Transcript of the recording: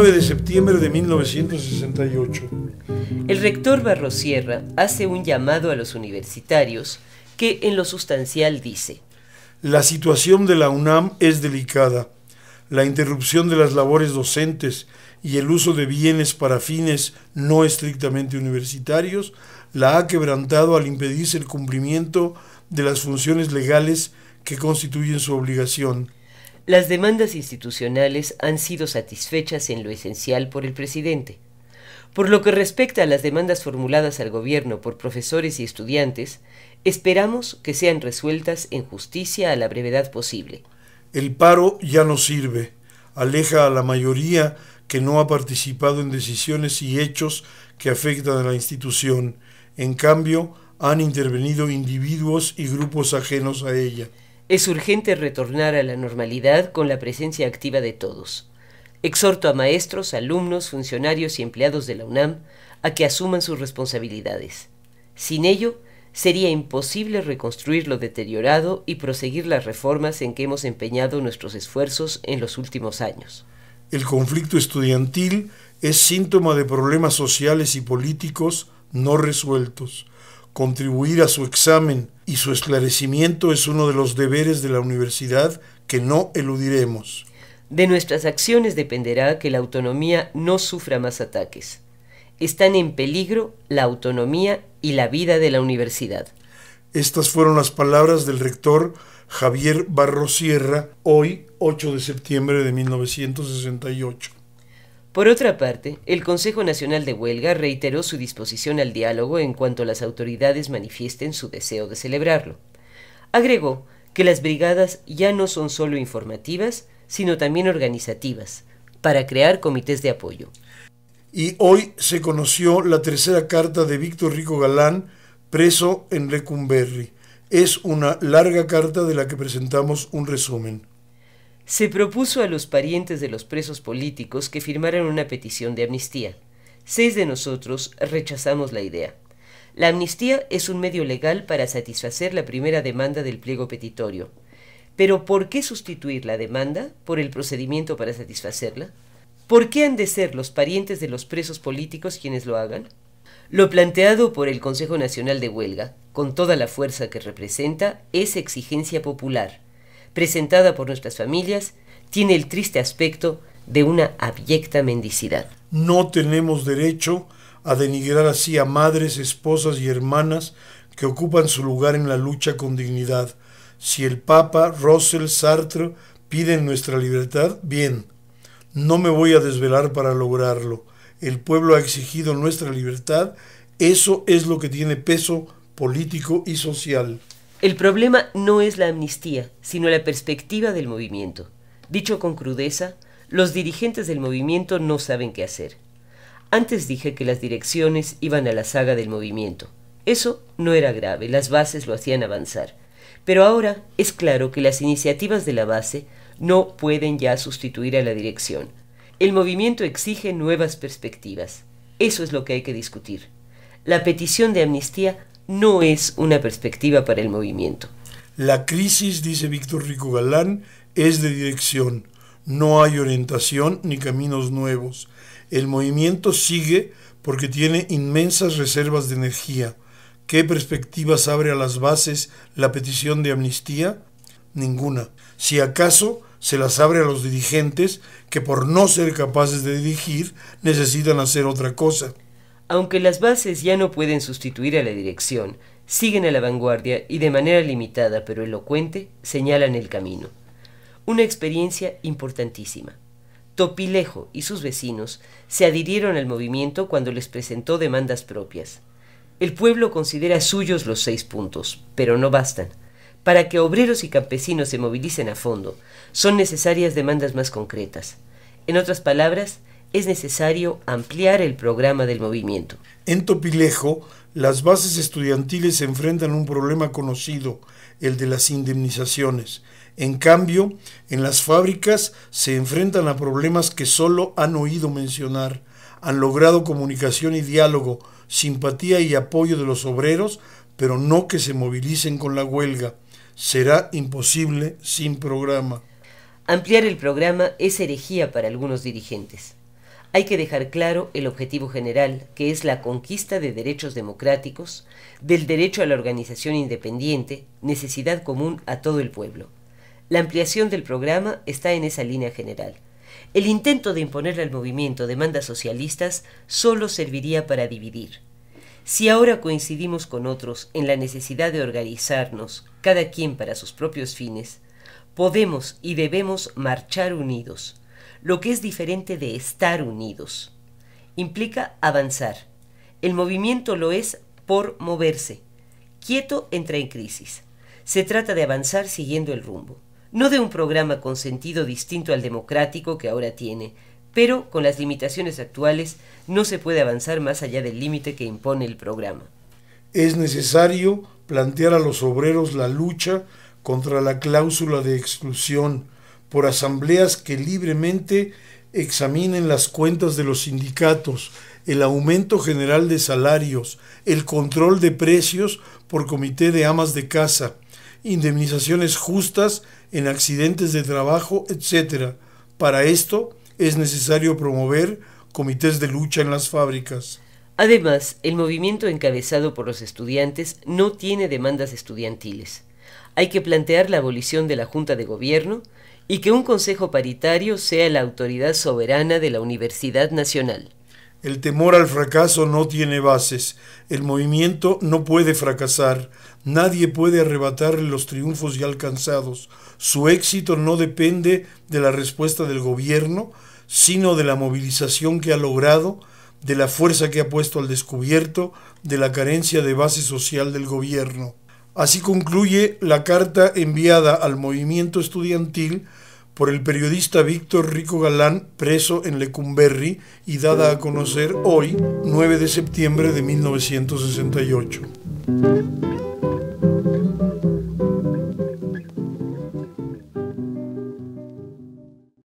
9 de septiembre de 1968. El rector Barrosierra hace un llamado a los universitarios que en lo sustancial dice, La situación de la UNAM es delicada. La interrupción de las labores docentes y el uso de bienes para fines no estrictamente universitarios la ha quebrantado al impedirse el cumplimiento de las funciones legales que constituyen su obligación las demandas institucionales han sido satisfechas en lo esencial por el presidente. Por lo que respecta a las demandas formuladas al gobierno por profesores y estudiantes, esperamos que sean resueltas en justicia a la brevedad posible. El paro ya no sirve, aleja a la mayoría que no ha participado en decisiones y hechos que afectan a la institución. En cambio, han intervenido individuos y grupos ajenos a ella. Es urgente retornar a la normalidad con la presencia activa de todos. Exhorto a maestros, alumnos, funcionarios y empleados de la UNAM a que asuman sus responsabilidades. Sin ello, sería imposible reconstruir lo deteriorado y proseguir las reformas en que hemos empeñado nuestros esfuerzos en los últimos años. El conflicto estudiantil es síntoma de problemas sociales y políticos no resueltos, Contribuir a su examen y su esclarecimiento es uno de los deberes de la universidad que no eludiremos. De nuestras acciones dependerá que la autonomía no sufra más ataques. Están en peligro la autonomía y la vida de la universidad. Estas fueron las palabras del rector Javier Barro Sierra, hoy 8 de septiembre de 1968. Por otra parte, el Consejo Nacional de Huelga reiteró su disposición al diálogo en cuanto las autoridades manifiesten su deseo de celebrarlo. Agregó que las brigadas ya no son solo informativas, sino también organizativas, para crear comités de apoyo. Y hoy se conoció la tercera carta de Víctor Rico Galán, preso en Lecumberri. Es una larga carta de la que presentamos un resumen se propuso a los parientes de los presos políticos que firmaran una petición de amnistía. Seis de nosotros rechazamos la idea. La amnistía es un medio legal para satisfacer la primera demanda del pliego petitorio. Pero ¿por qué sustituir la demanda por el procedimiento para satisfacerla? ¿Por qué han de ser los parientes de los presos políticos quienes lo hagan? Lo planteado por el Consejo Nacional de Huelga, con toda la fuerza que representa, es exigencia popular presentada por nuestras familias tiene el triste aspecto de una abyecta mendicidad. No tenemos derecho a denigrar así a madres, esposas y hermanas que ocupan su lugar en la lucha con dignidad. Si el Papa, Russell, Sartre piden nuestra libertad, bien. No me voy a desvelar para lograrlo. El pueblo ha exigido nuestra libertad. Eso es lo que tiene peso político y social. El problema no es la amnistía, sino la perspectiva del movimiento. Dicho con crudeza, los dirigentes del movimiento no saben qué hacer. Antes dije que las direcciones iban a la saga del movimiento. Eso no era grave, las bases lo hacían avanzar. Pero ahora es claro que las iniciativas de la base no pueden ya sustituir a la dirección. El movimiento exige nuevas perspectivas. Eso es lo que hay que discutir. La petición de amnistía no es una perspectiva para el movimiento. La crisis, dice Víctor Rico Galán, es de dirección. No hay orientación ni caminos nuevos. El movimiento sigue porque tiene inmensas reservas de energía. ¿Qué perspectivas abre a las bases la petición de amnistía? Ninguna. Si acaso se las abre a los dirigentes que por no ser capaces de dirigir necesitan hacer otra cosa. Aunque las bases ya no pueden sustituir a la dirección, siguen a la vanguardia y de manera limitada pero elocuente señalan el camino. Una experiencia importantísima. Topilejo y sus vecinos se adhirieron al movimiento cuando les presentó demandas propias. El pueblo considera suyos los seis puntos, pero no bastan. Para que obreros y campesinos se movilicen a fondo, son necesarias demandas más concretas. En otras palabras, es necesario ampliar el programa del movimiento. En Topilejo, las bases estudiantiles se enfrentan a un problema conocido, el de las indemnizaciones. En cambio, en las fábricas se enfrentan a problemas que solo han oído mencionar. Han logrado comunicación y diálogo, simpatía y apoyo de los obreros, pero no que se movilicen con la huelga. Será imposible sin programa. Ampliar el programa es herejía para algunos dirigentes hay que dejar claro el objetivo general, que es la conquista de derechos democráticos, del derecho a la organización independiente, necesidad común a todo el pueblo. La ampliación del programa está en esa línea general. El intento de imponerle al movimiento demandas socialistas solo serviría para dividir. Si ahora coincidimos con otros en la necesidad de organizarnos, cada quien para sus propios fines, podemos y debemos marchar unidos, lo que es diferente de estar unidos. Implica avanzar. El movimiento lo es por moverse. Quieto entra en crisis. Se trata de avanzar siguiendo el rumbo. No de un programa con sentido distinto al democrático que ahora tiene, pero con las limitaciones actuales no se puede avanzar más allá del límite que impone el programa. Es necesario plantear a los obreros la lucha contra la cláusula de exclusión, por asambleas que libremente examinen las cuentas de los sindicatos, el aumento general de salarios, el control de precios por comité de amas de casa, indemnizaciones justas en accidentes de trabajo, etc. Para esto es necesario promover comités de lucha en las fábricas. Además, el movimiento encabezado por los estudiantes no tiene demandas estudiantiles. Hay que plantear la abolición de la Junta de Gobierno y que un Consejo Paritario sea la autoridad soberana de la Universidad Nacional. El temor al fracaso no tiene bases. El movimiento no puede fracasar. Nadie puede arrebatarle los triunfos ya alcanzados. Su éxito no depende de la respuesta del gobierno, sino de la movilización que ha logrado, de la fuerza que ha puesto al descubierto, de la carencia de base social del gobierno. Así concluye la carta enviada al movimiento estudiantil por el periodista Víctor Rico Galán, preso en Lecumberri y dada a conocer hoy, 9 de septiembre de 1968.